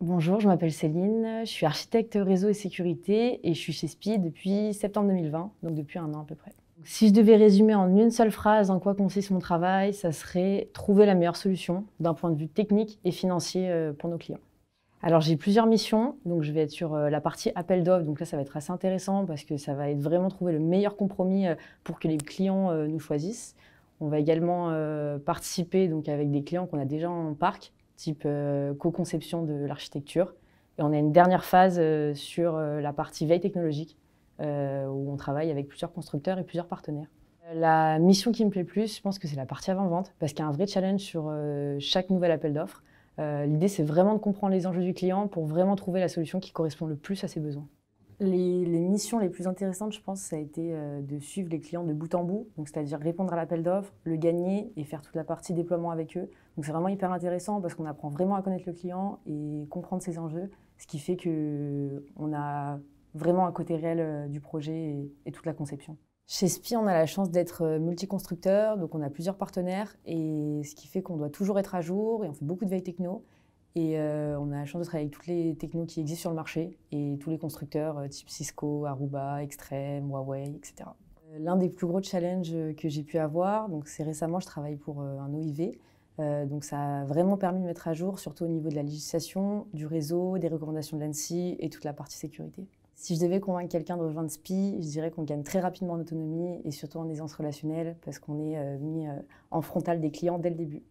Bonjour, je m'appelle Céline, je suis architecte réseau et sécurité et je suis chez SPI depuis septembre 2020, donc depuis un an à peu près. Si je devais résumer en une seule phrase en quoi consiste mon travail, ça serait trouver la meilleure solution d'un point de vue technique et financier euh, pour nos clients. Alors j'ai plusieurs missions, donc je vais être sur euh, la partie appel d'offres, donc là ça va être assez intéressant parce que ça va être vraiment trouver le meilleur compromis euh, pour que les clients nous choisissent. On va également participer donc avec des clients qu'on a déjà en parc, type euh, co-conception de l'architecture. Et on a une dernière phase euh, sur euh, la partie veille technologique, où on travaille avec plusieurs constructeurs et plusieurs partenaires. La mission qui me plaît plus, je pense que c'est la partie avant-vente, parce qu'il y a un vrai challenge sur chaque nouvel appel d'offres. L'idée, c'est vraiment de comprendre les enjeux du client pour vraiment trouver la solution qui correspond le plus à ses besoins les, missions les plus intéressantes, je pense, ça a été euh, de suivre les clients de bout en bout, donc c'est-à-dire répondre à l'appel d'offres, le gagner et faire toute la partie déploiement avec eux. Donc c'est vraiment hyper intéressant parce qu'on apprend vraiment à connaître le client et comprendre ses enjeux, ce qui fait que on a vraiment un côté réel euh, du projet et, toute la conception. Chez SPI, on a la chance d'être euh, multiconstructeur, donc on a plusieurs partenaires et ce qui fait qu'on doit toujours être à jour et on fait beaucoup de veille techno. Et euh, on a la chance de travailler avec toutes les technos qui existent sur le marché et tous les constructeurs euh, type Cisco, Aruba, Extreme, Huawei, etc. Euh, l'un des plus gros challenges que j'ai pu avoir, donc c'est récemment, je travaille pour un OIV. donc ça a vraiment permis de mettre à jour, surtout au niveau de la législation, du réseau, des recommandations de l'ANSI et toute la partie sécurité. Si je devais convaincre quelqu'un de rejoindre SPI, je dirais qu'on gagne très rapidement en autonomie et surtout en aisance relationnelle parce qu'on est mis en frontal des clients dès le début.